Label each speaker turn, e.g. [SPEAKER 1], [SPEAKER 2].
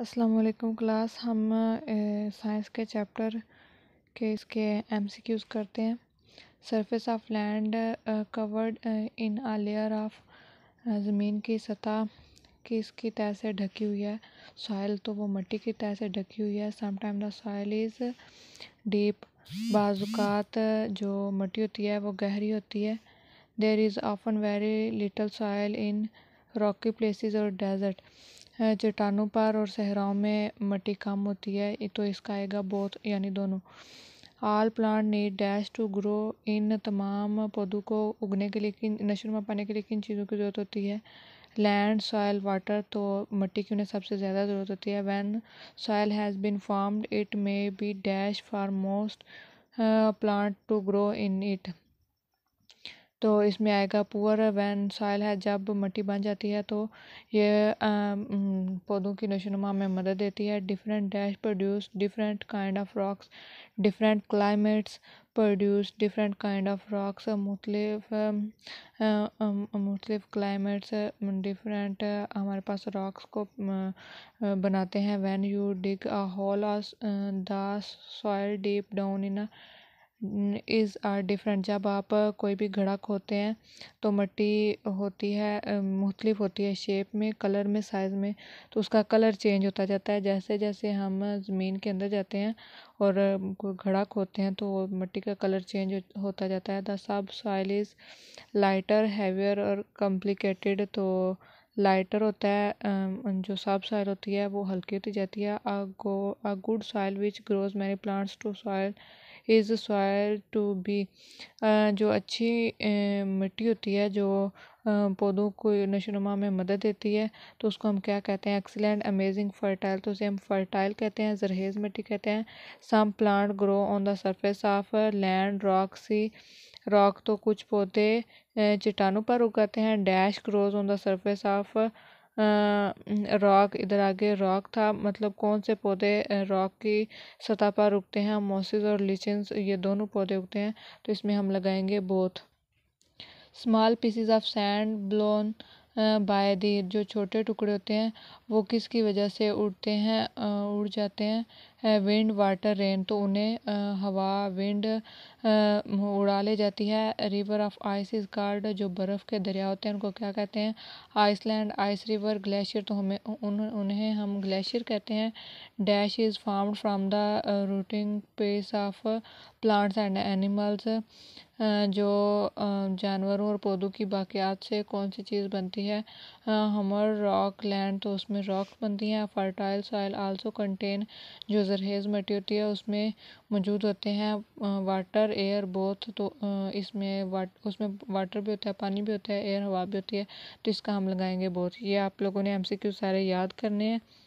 [SPEAKER 1] अस्सलाम क्लास हम साइंस के चैप्टर के इसके एमसीक्यूज़ करते हैं surface of land covered in a layer of ज़मीन की सतह की इसकी तह से ढकी हुई है सॉइल तो वो मिट्टी की तह से ढकी हुई है sometime the soil is deep बाजुकात जो मिट्टी होती है वो गहरी होती है there is often very little soil in rocky places और डेजर्ट चट्टानों पर और सहराओं में मट्टी कम होती है तो इसका आएगा बोथ यानी दोनों all plant need dash to grow इन तमाम पौधों को उगने के लिए किन नशरमा पाने के लिए किन चीज़ों की ज़रूरत होती है लैंड सॉयल वाटर तो मिट्टी की उन्हें सबसे ज़्यादा ज़रूरत होती है when soil has been formed it may be dash for most plant to grow in it तो इसमें आएगा पुअर वैन साइल है जब मट्टी बन जाती है तो ये पौधों की नशोनुमा में मदद देती है different dash produce different kind of rocks different climates produce different kind of rocks मुख्तलिफ मुख्तलिफ क्लाइमेट्स डिफरेंट हमारे पास रॉक्स को बनाते हैं when you dig a hole the soil deep down in is are different जब आप कोई भी घड़ा खोते हैं तो मट्टी होती है मुख्तलिफ होती है शेप में कलर में साइज़ में तो उसका कलर चेंज होता जाता है जैसे जैसे हम ज़मीन के अंदर जाते हैं और घड़ा खोते हैं तो मट्टी का कलर चेंज होता जाता है the subsoil is lighter heavier और कॉम्प्लिकेटेड तो लाइटर होता है जो सब सॉइल होती है वो हल्की होती जाती है a good soil which grows many plants to soil is soil to be जो अच्छी मिट्टी होती है जो पौधों को नशोनुमा में मदद देती है तो उसको हम क्या कहते हैं एक्सीलेंट अमेजिंग फर्टाइल तो उसे हम फर्टाइल कहते हैं जरहेज मिट्टी कहते हैं some plant grow on the surface of land rock see rock तो कुछ पौधे चट्टानों पर उगाते हैं dash grows on the surface of rock इधर आगे रॉक था मतलब कौन से पौधे रॉक की सतह पर उगते हैं मोसिस और लिचेंस ये दोनों पौधे उगते हैं तो इसमें हम लगाएंगे both small pieces of sand blown by the जो छोटे टुकड़े होते हैं वो किसकी वजह से उड़ते हैं उड़ जाते हैं विंड वाटर रेन तो उन्हें हवा विंड उड़ा ले जाती है river of ice is called जो बर्फ़ के दरिया होते हैं उनको क्या कहते हैं आइसलैंड आइस रिवर ग्लेशियर तो हमें उन, उन्हें हम ग्लेशियर कहते हैं dash is form from the rotting parts of plants and animals जो जानवरों और पौधों की बाक़ियात से कौन सी चीज़ बनती है हमर रॉक लैंड तो उसमें रॉक बनती हैं फर्टाइल सॉइल आल्सो कंटेन जो जरहेज़ मटेरियल उसमें मौजूद होते हैं वाटर एयर बोथ तो इसमें वाट उसमें वाटर भी होता है पानी भी होता है एयर हवा भी होती है तो इसका हम लगाएंगे बोथ ये आप लोगों ने एमसीक्यू सारे याद करने हैं